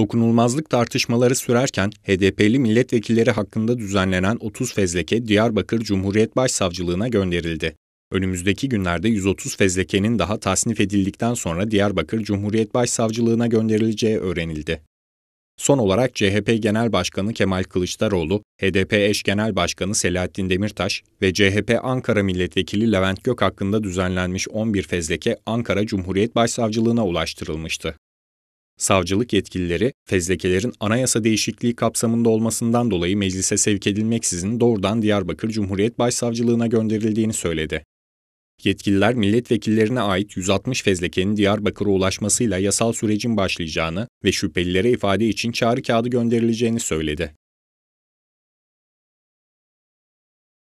Dokunulmazlık tartışmaları sürerken HDP'li milletvekilleri hakkında düzenlenen 30 fezleke Diyarbakır Cumhuriyet Başsavcılığına gönderildi. Önümüzdeki günlerde 130 fezlekenin daha tasnif edildikten sonra Diyarbakır Cumhuriyet Başsavcılığına gönderileceği öğrenildi. Son olarak CHP Genel Başkanı Kemal Kılıçdaroğlu, HDP eş Genel Başkanı Selahattin Demirtaş ve CHP Ankara Milletvekili Levent Gök hakkında düzenlenmiş 11 fezleke Ankara Cumhuriyet Başsavcılığına ulaştırılmıştı. Savcılık yetkilileri fezlekelerin anayasa değişikliği kapsamında olmasından dolayı meclise sevk edilmeksizin doğrudan Diyarbakır Cumhuriyet Başsavcılığına gönderildiğini söyledi. Yetkililer milletvekillerine ait 160 fezlekenin Diyarbakır'a ulaşmasıyla yasal sürecin başlayacağını ve şüphelilere ifade için çağrı kağıdı gönderileceğini söyledi.